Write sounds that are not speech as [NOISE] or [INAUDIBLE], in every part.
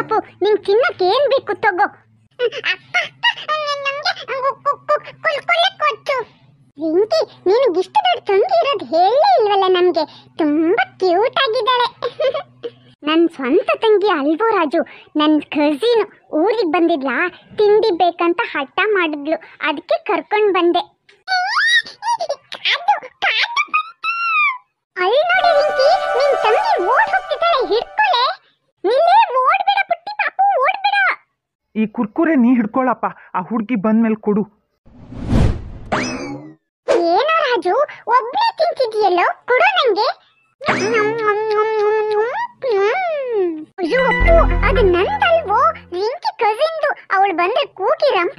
ಪಾಪು ನಿಂಗೆ ತಿನ್ನಕ್ಕೆ ಏನ್ ಬೇಕು ತಗೋ ರಿಂಕಿ ನೀನು ಇಷ್ಟು ದೊಡ್ಡ ತಂಗಿ ಇರೋದು ಹೇಳಲೇ ಇಲ್ವಲ್ಲ ನಮಗೆ ತುಂಬಾ ಕ್ಯೂಟ್ ಆಗಿದ್ದಾಳೆ ನನ್ನ ಸ್ವಂತ ತಂಗಿ ಅಲ್ವೋ ರಾಜು ನನ್ನ ಕಸಿನ್ ಊರಿಗೆ ಬಂದಿದ್ಲಾ ತಿಂಡಿ ಬೇಕಂತ ಹಠ ಮಾಡಿದ್ಲು ಅದಕ್ಕೆ ಕರ್ಕೊಂಡು ಬಂದೆ ಅಲ್ಲಿ ನೋಡಿ ನಿಂತಿ ನಿನ್ ತಂಗಿ ಓಡ್ ಹೋಗ್ತಿದ್ದಾಳೆ ಹಿಡ್ಕೊಳೆ ನಿನ್ನೆ ಈ ಕುರ್ಕುರೆ ನೀ ಹಿಡ್ಕೊಳಪ್ಪ ಆ ಹುಡುಗಿ ಬಂದ್ಮೇಲೆ ಕೊಡು ಏನೋ ರಾಜು ಒಬ್ಬನೇ ಕೊಡು ನಂಗೆ ಅಯ್ಯೋ ಅದು ನಂದಲ್ವೋ ರಿಂಕಿ ಕಸಿನ್ದು ಅವಳು ಬಂದ್ರೆ ಕೂಗಿ ರಂಪ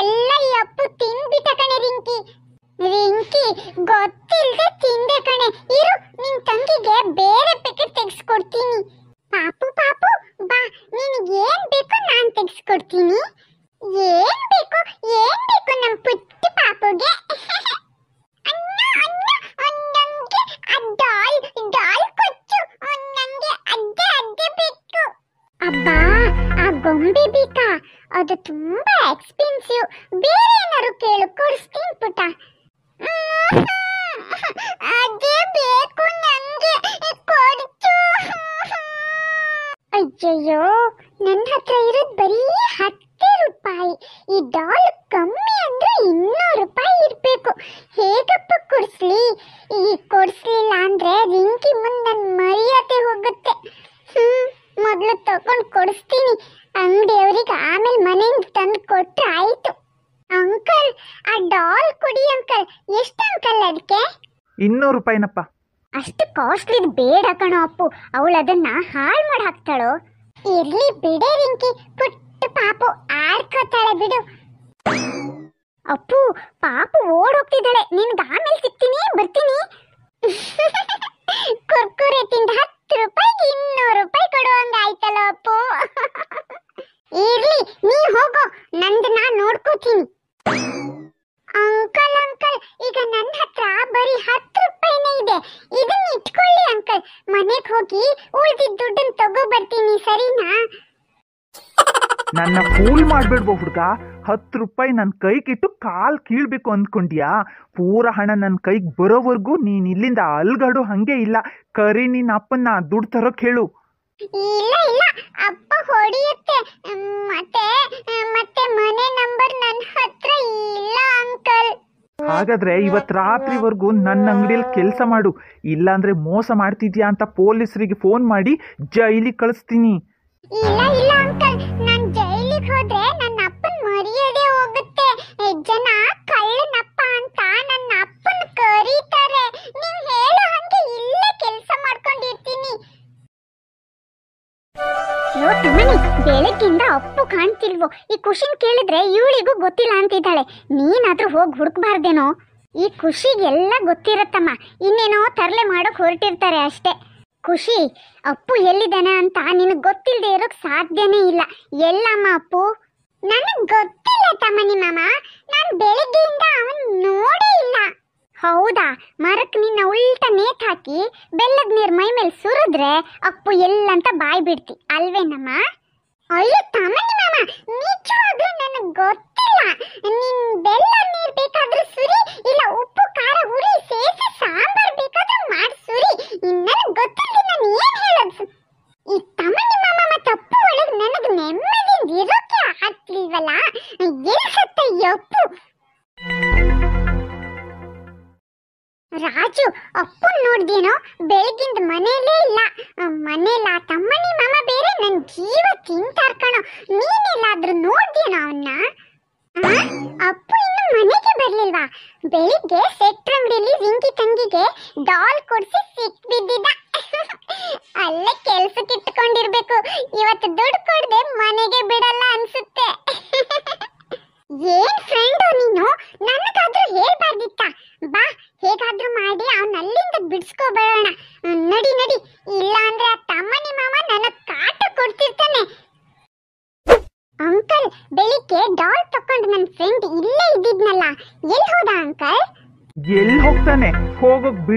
ಎಲ್ಲ ಈ ಅಪ್ಪು ತಿಂದ್ಬಿಟ್ಟ ಕಣೆ ರಿಂಕಿ ರಿಂಕಿ ಗೊತ್ತಿಲ್ಲದೆ ತಿಂದೆ ಕಣೆ ಇರು ನಿನ್ ತಂಗಿಗೆ ಬೇರೆ ಪ್ಯಾಕೆಟ್ ತೆಗೆಸ್ಕೊಡ್ತೀನಿ ಪಾಪು ಪಾಪು ಬಾ ನಿನಗೆ ಏನ್ ಬೇಕು ನಾನು ತೆಗೆಸ್ಕೊಡ್ತೀನಿ ಏನ್ ಬೇಕು ಏನ್ ಬೇಕು ನಮ್ಮ ಪುಟ್ಟ ಪಾಪುಗೆ ಅಣ್ಣ ಅಣ್ಣ ಅನ್ನಂಗೆ ಆ ಡಾಲ್ ಡಾಲ್ ಕೊಚ್ಚು ಅನ್ನಂಗೆ ಅದ್ದೆ ಅದ್ದೆ ಬೇಕು ಅಬ್ಬಾ ಆ ಗೊಂಬೆ ಬೀಕ ಅದು ತುಂಬಾ ಎಕ್ಸ್ಪೆನ್ಸಿವ್ ಬೇರೆ ಏನಾದ್ರು ನೋಡಿ ಅಂಕಲ್ ಎಷ್ಟು ಅಂಕಲ್ ಅದಕ್ಕೆ ಇನ್ನೂರು ರೂಪಾಯಿನಪ್ಪ ಅಷ್ಟು ಕಾಸ್ಟ್ಲಿ ಬೇಡ ಕಣೋ ಅಪ್ಪು ಅವಳು ಅದನ್ನ ಹಾಳು ಮಾಡಿ ಹಾಕ್ತಾಳೋ ಇರ್ಲಿ ಬಿಡೆ ರಿಂಕಿ ಪುಟ್ಟ ಪಾಪು ಆಡ್ಕೋತಾಳೆ ಬಿಡು ಅಪ್ಪು ಪಾಪು ಹೋಗ್ತಿದ್ದಾಳೆ ನಿನ್ಗೆ ಆಮೇಲೆ ಸಿಗ್ತೀನಿ ಬರ್ತೀನಿ [LAUGHS] ಕುರ್ಕುರೆ ತಿಂದ ಹತ್ತು ರೂಪಾಯಿಗೆ ಇನ್ನೂರು ರೂಪಾಯಿ ಕೊಡುವಂಗಾಯ್ತಲ್ಲ ಅಪ್ಪು [LAUGHS] ಇರ್ಲಿ ನೀ ಹೋಗೋ ನಂದು ನಾ ನೋಡ್ಕೋತೀನಿ ಅಂಕಲ್ ಅಂಕಲ್ ಈಗ ನನ್ನ ಹತ್ರ ಬರೀ ಹತ್ತು ರೂಪಾಯಿನೇ ಇದೆ ಇದನ್ನ ಇಟ್ಕೊಳ್ಳಿ ಅಂಕಲ್ ಮನೆಗೆ ಹೋಗಿ ಉಳಿದಿದ್ದ ದುಡ್ಡನ್ನ ತಗೋ ಬರ್ತೀನಿ ಸರಿನಾ ನನ್ನ ಫೂಲ್ ಮಾಡ್ಬಿಡ್ಬೋ ಹುಡ್ಗ ಹತ್ತು ರೂಪಾಯಿ ನನ್ನ ಕೈಗಿಟ್ಟು ಕಾಲ್ ಕೀಳ್ಬೇಕು ಅಂದ್ಕೊಂಡ್ಯಾ ಪೂರ ಹಣ ನನ್ನ ಕೈಗೆ ಬರೋವರೆಗೂ ನೀನು ಇಲ್ಲಿಂದ ಅಲ್ಗಡು ಹಂಗೆ ಇಲ್ಲ ಕರಿ ನಿನ್ನ ಅಪ್ಪನ್ನ ದುಡ್ಡು ತರೋಕೆ ಹೇಳು ಇಲ್ಲ ಇಲ್ಲ ಅಪ್ಪ ಹೊಡಿಯುತ್ತೆ ಮತ್ತೆ ಮತ್ತೆ ಮನೆ ನಂಬರ್ ನನ್ನ ಹತ್ರ ಇಲ್ಲ ಅಂಕಲ್ ಹಾಗಾದ್ರೆ ಇವತ್ ರಾತ್ರಿವರೆಗೂ ನನ್ನ ಅಂಗಡಿಯಲ್ಲಿ ಕೆಲಸ ಮಾಡು ಇಲ್ಲಾಂದ್ರೆ ಮೋಸ ಮಾಡ್ತಿದ್ಯಾ ಅಂತ ಪೊಲೀಸರಿಗೆ ಫೋನ್ ಮಾಡಿ ಜೈಲಿಗೆ ಕಳಿಸ್ತೀನಿ ಇಲ್ಲ ಇಲ್ಲ ಅಂಕಲ್ ನಾನು ಜೈಲಿಗೆ ಹೋದ್ರೆ ಬೆಳಕಿಂದ ಅಪ್ಪು ಕಾಣ್ತಿಲ್ವೋ ಈ ಖುಷಿನ್ ಕೇಳಿದ್ರೆ ಇವಳಿಗೂ ಗೊತ್ತಿಲ್ಲ ಅಂತಿದ್ದಾಳೆ ನೀನಾದ್ರೂ ಹೋಗಿ ಹುಡುಕ್ಬಾರ್ದೇನೋ ಈ ಖುಷಿಗೆಲ್ಲ ಗೊತ್ತಿರತ್ತಮ್ಮ ಇನ್ನೇನೋ ತರಲೆ ಮಾಡೋಕೆ ಹೊರಟಿರ್ತಾರೆ ಅಷ್ಟೇ ಖುಷಿ ಅಪ್ಪು ಎಲ್ಲಿದ್ದಾನೆ ಅಂತ ನಿನಗೆ ಗೊತ್ತಿಲ್ಲದೆ ಇರೋಕ್ ಸಾಧ್ಯನೇ ಇಲ್ಲ ಎಲ್ಲಮ್ಮ ಅಪ್ಪು ನನಗೆ ಗೊತ್ತಿಲ್ಲ ತಮ್ಮ ನಿಮ್ಮಮ್ಮ ನಾನು ಬೆಳಿಗ್ಗೆಯಿಂದ ಅವನ್ ನೋಡೇ ಇಲ್ಲ ಹೌದಾ ಮರಕ್ ನಿನ್ನ ಉಲ್ಟ ನೇತ್ ಹಾಕಿ ಬೆಲ್ಲದ ನೀರ್ ಮೈ ಮೇಲೆ ಸುರಿದ್ರೆ ಅಪ್ಪು ಎಲ್ಲಂತ ಬಾಯ್ ಬಿಡ್ತಿ ಅಲ್ವೇನಮ್ಮ ಅಯ್ಯೋ ತಮನಿ ಮಾಮ ನಿಜವಾಗ್ಲೂ ನನಗೆ ಗೊತ್ತಿಲ್ಲ ನಿನ್ ಬೆಲ್ಲ ನೀರ್ ಬೇಕಾದ್ರೂ ಸುರಿ ಇಲ್ಲ ಉಪ್ಪು ಖಾರ ಹುರಿ ಸೇರಿಸಿ ಸಾಂಬಾರ್ ಬೇಕಾದ್ರೂ ಮಾಡಿ ಸುರಿ ನನಗೆ ಗೊತ್ತಿಲ್ಲ ಮನಸ್ಸಿಗೆ ಇಟ್ಕೊಂಡಿರ್ಬೇಕು ಇವತ್ತು ದುಡ್ಡು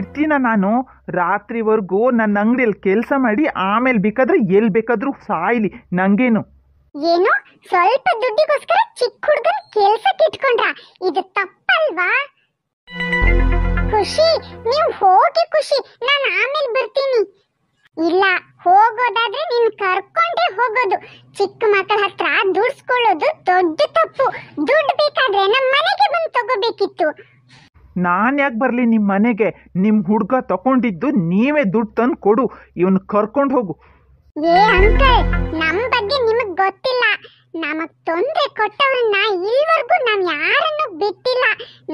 ಬಿಡ್ತೀನ ನಾನು ರಾತ್ರಿವರೆಗೂ ನನ್ನ ಅಂಗಡಿಯಲ್ಲಿ ಕೆಲಸ ಮಾಡಿ ಆಮೇಲೆ ಬೇಕಾದ್ರೆ ಎಲ್ಲಿ ಬೇಕಾದ್ರೂ ಸಾಯ್ಲಿ ನಂಗೇನು ಏನು ಸ್ವಲ್ಪ ದುಡ್ಡಿಗೋಸ್ಕರ ಚಿಕ್ಕ ಹುಡುಗನ ಕೆಲಸಕ್ಕೆ ಇಟ್ಕೊಂಡ್ರ ಇದು ತಪ್ಪಲ್ವಾ ಖುಷಿ ನೀವು ಹೋಗಿ ಖುಷಿ ನಾನು ಆಮೇಲೆ ಬರ್ತೀನಿ ಇಲ್ಲ ಹೋಗೋದಾದ್ರೆ ನೀನ್ ಕರ್ಕೊಂಡೇ ಹೋಗೋದು ಚಿಕ್ಕ ಮಕ್ಕಳ ಹತ್ರ ದುಡ್ಸ್ಕೊಳ್ಳೋದು ದೊಡ್ಡ ತಪ್ಪು ದುಡ್ಡು ಬೇಕಾದ್ರೆ ನಮ್ಮ ಮನೆಗೆ ಬಂದು ತಗೋಬೇಕಿತ್ತು ನಾನು ಯಾಕೆ ಬರಲಿ ನಿಮ್ಮ ಮನೆಗೆ ನಿಮ್ಮ ಹುಡುಗ ತಗೊಂಡಿದ್ದು ನೀವೇ ದುಡ್ಡು ತಂದು ಕೊಡು ಇವನ್ ಕರ್ಕೊಂಡು ಹೋಗು ಏ ಅಂಕಲ್ ನಮ್ ಬಗ್ಗೆ ನಿಮಗೆ ಗೊತ್ತಿಲ್ಲ ನಮಗ್ ತೊಂದ್ರೆ ಕೊಟ್ಟವ್ರನ್ನ ಇಲ್ಲಿವರೆಗೂ ನಾವು ಯಾರನ್ನು ಬಿಟ್ಟಿಲ್ಲ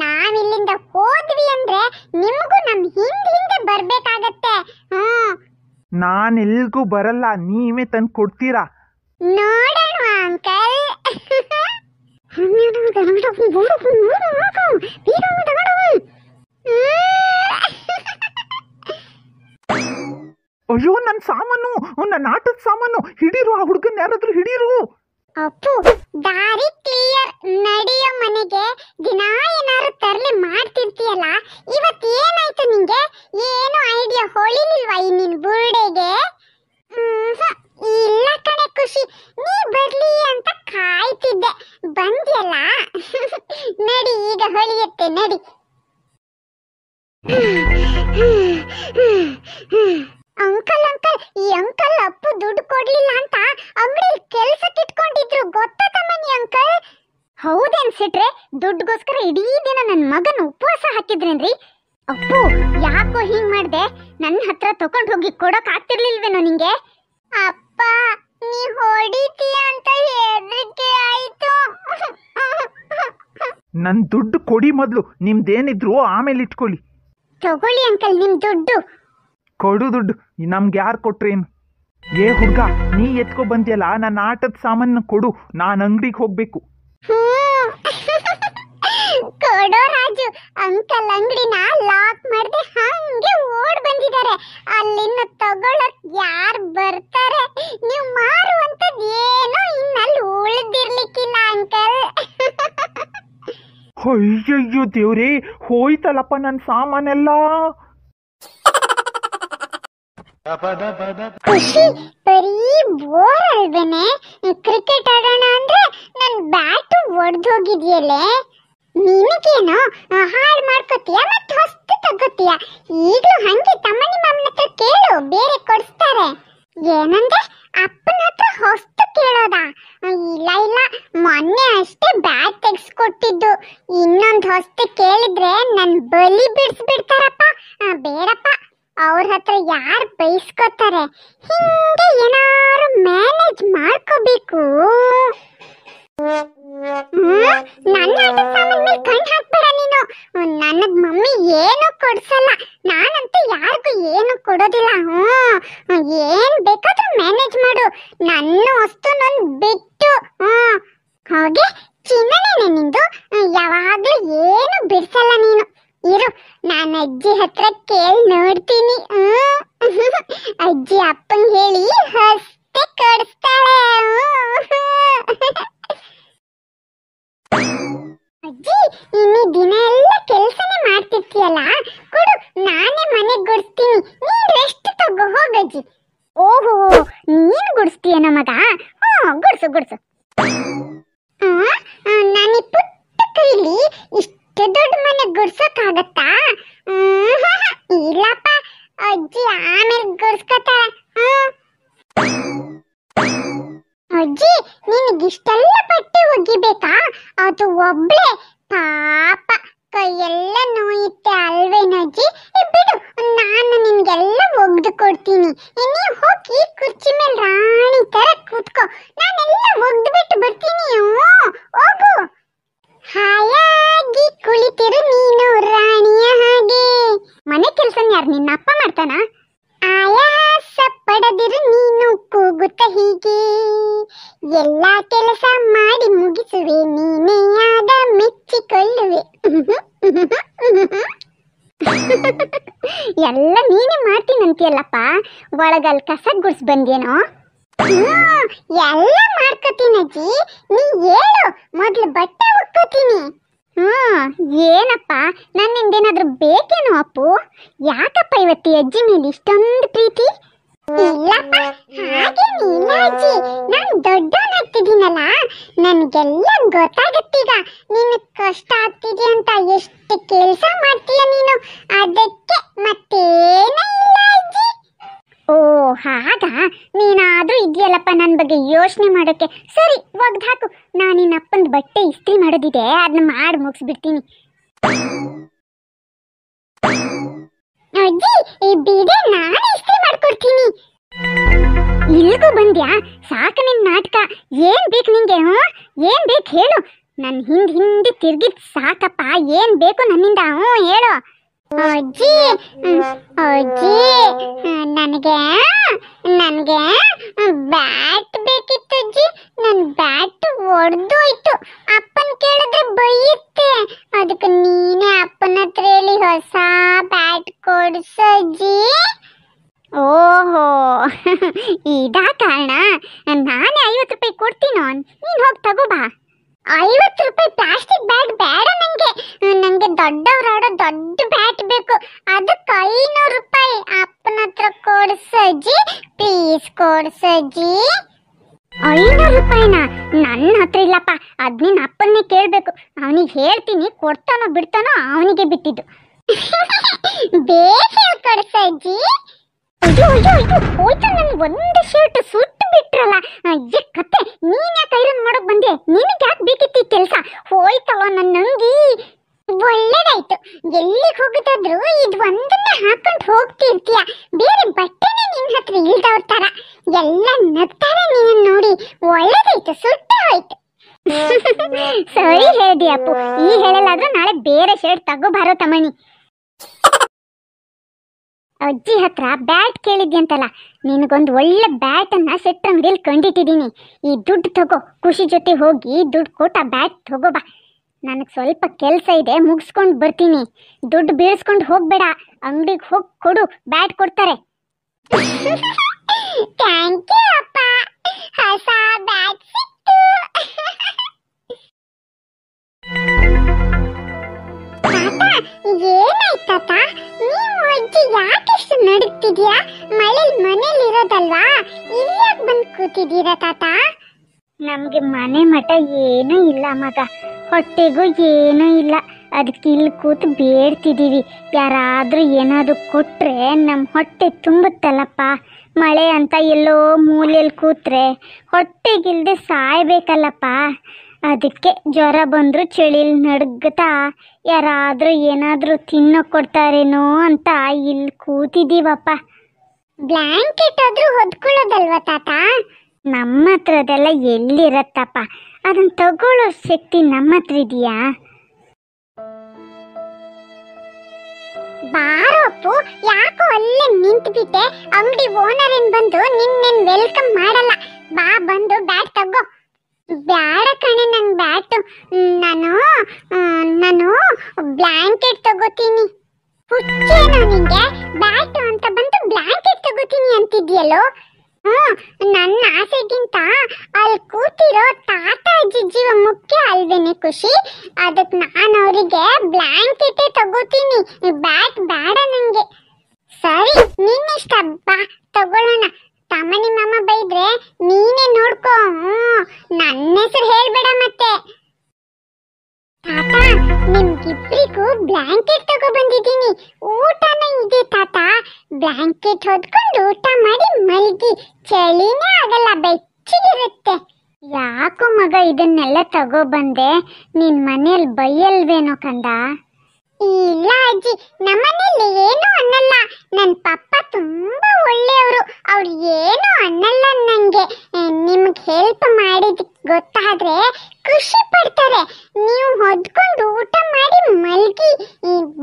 ನಾವು ಇಲ್ಲಿಂದ ಹೋದ್ವಿ ಅಂದ್ರೆ ನಿಮಗೂ ನಮ್ ಹಿಂದೆ ಹಿಂದೆ ಬರ್ಬೇಕಾಗತ್ತೆ ಹ್ಮ್ ನಾನು ಎಲ್ಗೂ ಬರಲ್ಲ ನೀವೇ ತಂದು ಕೊಡ್ತೀರಾ ನೋಡೋಣ ಅಂಕಲ್ [LAUGHS] [LAUGHS] ಅಯ್ಯೋ ನನ್ನ ಸಾಮಾನು ನನ್ನ ನಾಟದ ಸಾಮಾನು ಹಿಡೀರು ಆ ಹುಡುಗನ್ ಯಾರಾದ್ರೂ ಹಿಡೀರು ಅಪ್ಪು ದಾರಿ ಕ್ಲಿಯರ್ ನಡೆಯೋ ಮನೆಗೆ ದಿನ ಏನಾರು ತರಲಿ ಮಾಡ್ತಿರ್ತೀಯಲ್ಲ ಇವತ್ತೇನು ಹೌದನ್ಸಿಟ್ರೆ ದುಡ್ಡುಗೋಸ್ಕರ ಇಡೀ ದಿನ ನನ್ನ ಮಗನ ಉಪವಾಸ ಹಾಕಿದ್ರೇನ್ರಿ ಅಪ್ಪು ಯಾಕೋ ಹಿಂಗ್ ಮಾಡ್ದೆ ನನ್ನ ಹತ್ರ ತಕೊಂಡ್ ಹೋಗಿ ಕೊಡಕ್ ಆಗ್ತಿರ್ಲಿಲ್ವೇನೋ ನಿಂಗೆ ಅಪ್ಪ ನೀ ಹೊಡಿತೀಯ ಅಂತ ಹೆದರಿಕೆ ಆಯ್ತು ನನ್ ದುಡ್ಡು ಕೊಡಿ ಮೊದಲು ನಿಮ್ದೇನಿದ್ರು ಆಮೇಲೆ ಇಟ್ಕೊಳ್ಳಿ ತಗೊಳ್ಳಿ ಅಂಕಲ್ ನಿಮ್ ದುಡ್ಡು ಕೊಡು ದುಡ್ಡು ನಮ್ಗೆ ಯಾರು ಕೊಟ್ರೇನು ಏ ಹುಡುಗ ನೀ ಎತ್ಕೊ ಬಂದಿಯಲ್ಲ ನನ್ನ ಆಟದ ಸಾಮಾನು ಕೊಡು ನಾನು ಅಂಗಡಿಗೆ ಹೋಗ್ಬೇಕು [LAUGHS] ಕೊಡೋ ರಾಜು ಅಂಕಲ್ ಅಂಗಡಿನ ಲಾಕ್ ಮಾಡದೆ ಹಂಗೆ ಓಡ್ ಬಂದಿದ್ದಾರೆ ಅಲ್ಲಿನ ತಗೊಳಕ್ ಯಾರು ಬರ್ತಾರೆ ನೀವು ಮಾರುವಂತದ್ ಏನೋ ಇನ್ನಲ್ಲಿ ಉಳಿದಿರ್ಲಿಕ್ಕಿಲ್ಲ ಅಂಕಲ್ [LAUGHS] ಅಯ್ಯಯ್ಯೋ ದೇವ್ರಿ ಹೋಯ್ತಲ್ಲಪ್ಪ ನನ್ನ ಸಾಮಾನೆಲ್ಲ ಖುಷಿ ಬರೀ ಬೋರ್ ಅಲ್ವೇನೆ ಕ್ರಿಕೆಟ್ ಆಡೋಣ ಅಂದ್ರೆ ನನ್ ಬ್ಯಾಟ್ ಒಡೆದೋಗಿದ್ಯಲ್ಲೇ ನಿನಗೇನು ಹಾಳು ಮಾಡ್ಕೋತೀಯ ಮತ್ತೆ ಹೊಸ್ತು ತಗೋತೀಯ ಈಗಲೂ ಹಂಗೆ ತಮ್ಮನಿ ಮಾಮನ ಹತ್ರ ಕೇಳು ಬೇರೆ ಕೊಡಿಸ್ತಾರೆ ಏನಂದ್ರೆ ಅಪ್ಪನ ಹತ್ರ ಹೊಸ್ತು ಕೇಳೋದಾ ಇಲ್ಲ ಇಲ್ಲ ಮೊನ್ನೆ ಅಷ್ಟೇ ಬ್ಯಾಗ್ ತೆಗೆಸ್ಕೊಟ್ಟಿದ್ದು ಇನ್ನೊಂದು ಹೊಸ್ತು ಕೇಳಿದ್ರೆ ನನ್ನ ಬಲಿ ಬಿಡಿಸ್ಬಿಡ್ತಾರಪ್ಪ ಬೇಡಪ್ಪ ಅವ್ರ ಹತ್ರ ಯಾರು ಬಯಸ್ಕೋತಾರೆ ಹಿಂಗೆ ಏನಾರು ಮ್ಯಾನೇಜ್ ಮಾಡ್ಕೋಬೇಕು ನನ್ನ ಆಟ ಸಾಮಾನ್ ಮೇಲೆ ಕಣ್ ಹಾಕ್ಬೇಡ ನೀನು ನನಗ್ ಮಮ್ಮಿ ಏನು ಕೊಡ್ಸಲ್ಲ ನಾನಂತೂ ಯಾರಿಗೂ ಏನು ಕೊಡೋದಿಲ್ಲ ಹ್ಞೂ ಏನ್ ಬೇಕಾದ್ರೂ ಮ್ಯಾನೇಜ್ ಮಾಡು ನನ್ನ ವಸ್ತು ನನ್ ಬಿಟ್ಟು ಹ್ಞೂ ಹಾಗೆ ಚಿನ್ನನೇನೆ ನಿಂದು ಯಾವಾಗ್ಲೂ ಏನು ಬಿಡ್ಸಲ್ಲ ನೀನು ಇರು ನಾನು ಅಜ್ಜಿ ಹತ್ರ ಕೇಳಿ ನೋಡ್ತೀನಿ [LAUGHS] ಅಜ್ಜಿ ಅಪ್ಪಂಗೆ ಹೇಳಿ ಹಸ್ತೆ ಕಡಿಸ್ತಾಳೆ [LAUGHS] ಅಜ್ಜಿ ಇನ್ನು ದಿನ ಎಲ್ಲ ಕೆಲಸನೇ ಮಾಡ್ತಿರ್ತೀಯಲ್ಲ ಕೊಡು ನಾನೇ ಮನೆ ಗುಡಿಸ್ತೀನಿ ನೀನ್ ರೆಸ್ಟ್ ತಗೋ ಹೋಗಜ್ಜಿ ಓಹೋ ನೀನ್ ಗುಡಿಸ್ತೀಯನ ಮಗ ಹ್ಞೂ ಗುಡಿಸು ಗುಡಿಸು ನಾನು ಪುಟ್ಟ ಕೈಲಿ ಇಷ್ಟು ದೊಡ್ಡ ಮನೆ ಗುಡ್ಸೋಕ್ಕಾಗತ್ತಾ ಇಲ್ಲಪ್ಪ ಅಜ್ಜಿ ಆಮೇಲೆ ಗುಡ್ಸ್ಕೊತಾಳೆ ಹ್ಞೂ ಅಜ್ಜಿ ನಿನಗಿಷ್ಟೆಲ್ಲ ಬಟ್ಟೆ ಒಗಿಬೇಕಾ ಅದು ಒಬ್ಳೆ ಪಾಪ ಕೈಯೆಲ್ಲ ನೋಯುತ್ತೆ ಅಲ್ವೇನಜ್ಜಿ ಮಾಡ್ತೀನಿ ಅಂತೀಯಲ್ಲಪ್ಪ ಒಳಗಲ್ಲಿ ಕಸ ಗುಡ್ಸ್ ಬಂದೇನೋ ಎಲ್ಲ ಮಾಡ್ಕೋತೀನಿ ಅಜ್ಜಿ ನೀ ಹೇಳು ಮೊದಲು ಬಟ್ಟೆ ಒಕ್ಕೋತೀನಿ ಹ್ಮ್ ಏನಪ್ಪ ನನ್ನಿಂದೇನಾದ್ರೂ ಬೇಕೇನೋ ಅಪ್ಪು ಯಾಕಪ್ಪ ಇವತ್ತಿ ಅಜ್ಜಿ ಮೇಲೆ ಇಷ್ಟೊಂದು ಪ್ರೀತಿ ಇಲ್ಲಪ್ಪ ಹಾಗೇನಿಲ್ಲ ಅಜ್ಜಿ ನಾನು ದೊಡ್ಡವನಾಗ್ತಿದ್ದೀನಲ್ಲ ನನಗೆಲ್ಲ ಗೊತ್ತಾಗತ್ತೀಗ ನೀನು ಕಷ್ಟ ಆಗ್ತಿದೆ ಅಂತ ಎಷ್ಟು ಕೆಲಸ ಮಾಡ್ತೀಯ ನೀನು ಅದಕ್ಕೆ ಮತ್ತೇನೇ ಅಜ್ಜಿ ಓ ಹಾಗ ನೀನಾದ್ರೂ ಇದೆಯಲ್ಲಪ್ಪ ನನ್ನ ಬಗ್ಗೆ ಯೋಚನೆ ಮಾಡೋಕ್ಕೆ ಸರಿ ಒಗ್ದು ಹಾಕು ನಾನು ನಿನ್ನ ಅಪ್ಪನ ಬಟ್ಟೆ ಇಸ್ತ್ರಿ ಮಾಡೋದಿದೆ ಅದನ್ನ ಮಾಡಿ ಮುಗಿಸ್ಬಿಡ್ತೀನಿ ಅಜ್ಜಿ ಈ ಬೀಗ ನಾನು ಇಸ್ತ್ರಿ ಮಾಡ್ಕೊಡ್ತೀನಿ ಇಲ್ಲಿಗೂ ಬಂದ್ಯಾ ಸಾಕು ನಿನ್ ನಾಟಕ ಏನ್ ಬೇಕು ನಿಂಗೆ ಹ್ಞೂ ಏನ್ ಬೇಕು ಹೇಳು ನನ್ ಹಿಂದ್ ಹಿಂದೆ ತಿರುಗಿದ್ ಸಾಕಪ್ಪ ಏನ್ ಬೇಕು ನನ್ನಿಂದ ಹ್ಞೂ ಹೇಳು ಅಜ್ಜಿ ಅಜ್ಜಿ ನನಗೆ ಇದಾ ಕಾರಣ ನಾನೇ ಐವತ್ತು ರೂಪಾಯಿ ಕೊಡ್ತೀನೋ ನೀನು ಹೋಗಿ ಬಾ ಐವತ್ತು ರೂಪಾಯಿ ಪ್ಲಾಸ್ಟಿಕ್ ಬ್ಯಾಟ್ ಬೇಡ ನಂಗೆ ನಂಗೆ ದೊಡ್ಡವ್ರು ಆಡೋ ದೊಡ್ಡ ಬ್ಯಾಟ್ ಬೇಕು ಅದಕ್ಕೆ ಐನೂರು ರೂಪಾಯಿ ಅಪ್ಪನ ಹತ್ರ ಕೊಡ್ಸಜ್ಜಿ ಪ್ಲೀಸ್ ಕೊಡ್ಸಜ್ಜಿ ಐನೂರು ರೂಪಾಯಿನ ನನ್ನ ಹತ್ರ ಇಲ್ಲಪ್ಪ ಅದು ನಿನ್ನ ಅಪ್ಪನ್ನೇ ಕೇಳಬೇಕು ಅವನಿಗೆ ಹೇಳ್ತೀನಿ ಕೊಡ್ತಾನೋ ಬಿಡ್ತಾನೋ ಅವನಿಗೆ ಬಿಟ್ಟಿದ್ದು [LAUGHS] ಬೇಗ ಕೊಡ್ಸಜ್ಜಿ ಅಯ್ಯೋ ಅಯ್ಯೋ ಅಯ್ಯೋ ಹೋಯ್ತು ನನ್ ಒಂದೇ ಶರ್ಟ್ ಸುಟ್ಟು ಬಿಟ್ರಲ್ಲ ಅಯ್ಯ ಕತ್ತೆ ನೀನ್ ಯಾಕೆ ಐರನ್ ಮಾಡೋಕ್ ಬಂದೆ ನಿನಗೆ ಯಾಕೆ ಬೇಕಿತ್ತು ಈ ಕೆಲಸ ಹೋಯ್ತಲ್ಲ ನನ್ನ ಅಂಗಿ ಒಳ್ಳೇದಾಯ್ತು ಎಲ್ಲಿಗೆ ಹೋಗುದಾದ್ರೂ ಇದು ಒಂದನ್ನ ಹಾಕೊಂಡು ಹೋಗ್ತಿರ್ತೀಯ ಬೇರೆ ಬಟ್ಟೆನೆ ನಿನ್ ಹತ್ರ ಇಲ್ದವ್ರ ತರ ಎಲ್ಲ ನಗ್ತಾರೆ ನೀನ್ ನೋಡಿ ಒಳ್ಳೇದಾಯ್ತು ಸುಟ್ಟು ಹೋಯ್ತು ಸರಿ ಹೇಳ್ದಿ ಅಪ್ಪು ಈ ಹೇಳಲಾದ್ರೂ ನಾಳೆ ಬೇರೆ ಶರ್ಟ್ ತಗೋ ಬರೋ ತಮಣಿ ಅಜ್ಜಿ ಹತ್ರ ಬ್ಯಾಟ್ ಕೇಳಿದ್ಯಂತಲ್ಲ ನಿನಗೊಂದು ಒಳ್ಳೆ ಬ್ಯಾಟನ್ನು ಸೆಟ್ ಅಂಗಡಿಯಲ್ಲಿ ಕಂಡಿಟ್ಟಿದ್ದೀನಿ ಈ ದುಡ್ಡು ತಗೋ ಖುಷಿ ಜೊತೆ ಹೋಗಿ ದುಡ್ಡು ಕೊಟ್ಟ ಬ್ಯಾಟ್ ತಗೋ ಬಾ ನನಗೆ ಸ್ವಲ್ಪ ಕೆಲಸ ಇದೆ ಮುಗಿಸ್ಕೊಂಡು ಬರ್ತೀನಿ ದುಡ್ಡು ಬೀಳ್ಸ್ಕೊಂಡು ಹೋಗಬೇಡ ಅಂಗಡಿಗೆ ಹೋಗಿ ಕೊಡು ಬ್ಯಾಟ್ ಕೊಡ್ತಾರೆ ಥ್ಯಾಂಕ್ [LAUGHS] ಯು ಅಪ್ಪ ಹೊಸ ಬ್ಯಾಟ್ ಕೂತಿದ್ದೀರಾ ತಾತ ನಮಗೆ ಮನೆ ಮಠ ಏನೂ ಇಲ್ಲ ಮಗ ಹೊಟ್ಟೆಗೂ ಏನೂ ಇಲ್ಲ ಅದಕ್ಕೆ ಇಲ್ಲಿ ಕೂತು ಬೇಡ್ತಿದ್ದೀವಿ ಯಾರಾದರೂ ಏನಾದರೂ ಕೊಟ್ಟರೆ ನಮ್ಮ ಹೊಟ್ಟೆ ತುಂಬುತ್ತಲ್ಲಪ್ಪ ಮಳೆ ಅಂತ ಎಲ್ಲೋ ಮೂಲೆಯಲ್ಲಿ ಕೂತ್ರೆ ಹೊಟ್ಟೆಗಿಲ್ದೆ ಸಾಯ್ಬೇಕಲ್ಲಪ್ಪ ಅದಕ್ಕೆ ಜ್ವರ ಬಂದರೂ ಚಳಿಲಿ ನಡ್ಗತಾ ಯಾರಾದರೂ ಏನಾದರೂ ತಿನ್ನೋ ಕೊಡ್ತಾರೇನೋ ಅಂತ ಇಲ್ಲಿ ಕೂತಿದ್ದೀವಪ್ಪ ಬ್ಲಾಂಕೆಟ್ ಆದ್ರೂ ಹೊದ್ಕೊಳ್ಳೋದಲ್ವಾ ತಾತ ನಮ್ಮ ಹತ್ರ ಅದೆಲ್ಲ ಎಲ್ಲಿರತ್ತಪ್ಪ ಅದನ್ನ ತಗೊಳ್ಳೋ ಶಕ್ತಿ ನಮ್ಮ ಹತ್ರ ಇದೆಯಾ ಬಾರಪ್ಪು ಯಾಕೋ ಅಲ್ಲೇ ನಿಂತ್ಬಿಟ್ಟೆ ಅಂಗಡಿ ಓನರ್ ಏನ್ ಬಂದು ನಿನ್ನೇನ್ ವೆಲ್ಕಮ್ ಮಾಡಲ್ಲ ಬಾ ಬಂದು ಬ್ಯಾಟ್ ತಗೋ ಬ್ಯಾಡ ಕಣೆ ನಂಗೆ ಬ್ಯಾಟ್ ನಾನು ನಾನು ಬ್ಲಾಂಕೆಟ್ ತಗೋತೀನಿ ಹುಚ್ಚೇನೋ ನಿಂಗೆ ಬ್ಯಾಟ್ ಅಂತ ಬಂದು ಬ್ಲಾಂಕೆಟ್ ಹೋಗ್ತೀನಿ ಅಂತಿದ್ಯಲ್ಲೋ ಹ್ಮ್ ನನ್ನ ಆಸೆಗಿಂತ ಅಲ್ಲಿ ಕೂತಿರೋ ತಾತ ಅಜ್ಜಿ ಜೀವ ಮುಖ್ಯ ಅಲ್ವೇನೆ ಖುಷಿ ಅದಕ್ ನಾನು ಅವರಿಗೆ ಬ್ಲಾಂಕೆಟ್ ತಗೋತೀನಿ ಬ್ಯಾಟ್ ಬೇಡ ನಂಗೆ ಸರಿ ನಿನ್ನ ಇಷ್ಟ ಬಾ ತಗೊಳ್ಳೋಣ ತಮ್ಮನಿ ಮಾಮ ಬೈದ್ರೆ ನೀನೇ ನೋಡ್ಕೋ ನನ್ನ ಹೆಸರು ಹೇಳ್ಬೇಡ ಮತ್ತೆ ತಾತ ನಿಮ್ಗಿಬ್ರಿಗೂ ಬ್ಲಾಂಕೆಟ್ ಬಂದಿದ್ದೀನಿ ಊಟನ ಇದೆ ತಾತ ಬ್ಲಾಂಕೆಟ್ ಹೊದ್ಕೊಂಡು ಊಟ ಮಾಡಿ ಮಲಗಿ ಚಳಿನೇ ಆಗಲ್ಲ ಬೆಚ್ಚಗಿರುತ್ತೆ ಯಾಕೋ ಮಗ ಇದನ್ನೆಲ್ಲ ತಗೋ ಬಂದೆ ನಿನ್ ಮನೇಲಿ ಬೈಯಲ್ವೇನೋ ಕಂದ ಇಲ್ಲ ಅಜ್ಜಿ ನಮ್ಮನೇಲಿ ಏನು ಅನ್ನಲ್ಲ ನನ್ನ ಪಪ್ಪ ತುಂಬಾ ಒಳ್ಳೆಯವರು ಅವ್ರು ಏನು ಅನ್ನಲ್ಲ ನನಗೆ ನಿಮ್ಗೆ ಹೆಲ್ಪ್ ಮಾಡಿದ ಗೊತ್ತಾದ್ರೆ ಖುಷಿ ಪಡ್ತಾರೆ ನೀವು ಹೊದ್ಕೊಂಡು ಊಟ ಮಾಡಿ ಮಲಗಿ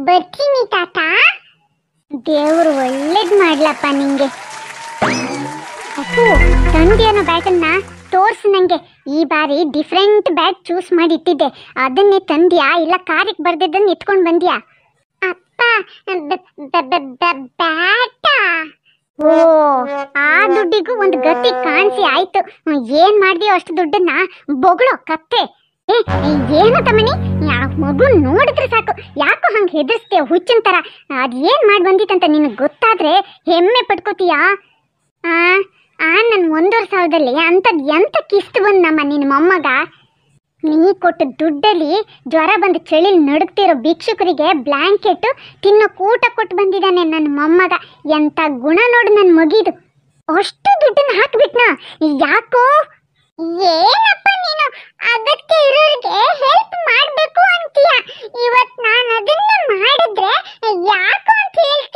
ಬರ್ತೀನಿ ತಾತ ದೇವ್ರು ಒಳ್ಳೇದು ಮಾಡ್ಲಪ್ಪ ನಿಂಗೆ ಅಪ್ಪು ತಂದಿಯನ ಬ್ಯಾಗನ್ನ ತೋರ್ಸು ನಂಗೆ ಈ ಬಾರಿ ಡಿಫ್ರೆಂಟ್ ಬ್ಯಾಗ್ ಚೂಸ್ ಮಾಡಿ ಇಟ್ಟಿದ್ದೆ ಅದನ್ನೇ ತಂದ್ಯಾ ಇಲ್ಲ ಕಾರಿಗೆ ಬರ್ದಿದ್ದನ್ನು ಎತ್ಕೊಂಡು ಬಂದ್ಯಾ ಅಪ್ಪ ಬ್ಯಾಟ ಓ ಆ ದುಡ್ಡಿಗೂ ಒಂದು ಗತಿ ಕಾಣಿಸಿ ಆಯ್ತು ಏನ್ ಮಾಡಿದೀಯ ಅಷ್ಟು ದುಡ್ಡನ್ನ ಬೊಗಳೋ ಕತ್ತೆ ಏನು ತಮ್ಮನಿ ಮಗು ನೋಡಿದ್ರೆ ಸಾಕು ಯಾಕೋ ಹಂಗೆ ಹೆದರ್ಸ್ತೀಯ ಹುಚ್ಚಿನ ಥರ ಅದೇನ್ ಮಾಡಿ ಬಂದಿತ್ತಂತ ನಿನಗೆ ಗೊತ್ತಾದ್ರೆ ಹೆಮ್ಮೆ ಪಡ್ಕೋತೀಯಾ ಆ ಆ ನನ್ನ ಒಂದೂವರೆ ಸಾವಿರದಲ್ಲಿ ಅಂಥದ್ದು ಎಂಥ ಕಿಸ್ತು ಬಂದು ನಮ್ಮ ನಿನ್ನ ಮೊಮ್ಮಗ ನೀ ಕೊಟ್ಟ ದುಡ್ಡಲ್ಲಿ ಜ್ವರ ಬಂದು ಚಳಿ ನಡುಕ್ತಿರೋ ಭಿಕ್ಷುಕರಿಗೆ ಬ್ಲ್ಯಾಂಕೆಟ್ಟು ತಿನ್ನೋ ಕೂಟ ಕೊಟ್ಟು ಬಂದಿದ್ದಾನೆ ನನ್ನ ಮೊಮ್ಮಗ ಎಂಥ ಗುಣ ನೋಡು ನನ್ನ ಮಗಿದು ಅಷ್ಟು ದುಡ್ಡನ್ನ ಹಾಕಿಬಿಟ್ನಾ ಯಾಕೋ ಏನಪ್ಪ ನೀನು ಅದಕ್ಕೆ ಇರೋರಿಗೆ ಹೆಲ್ಪ್ ಮಾಡಬೇಕು ಅಂತೀಯ ಇವತ್ತು ನಾನು ಅದನ್ನ ಮಾಡಿದ್ರೆ ಯಾಕೋ ಅಂತ ಹೇಳ್ತೀನಿ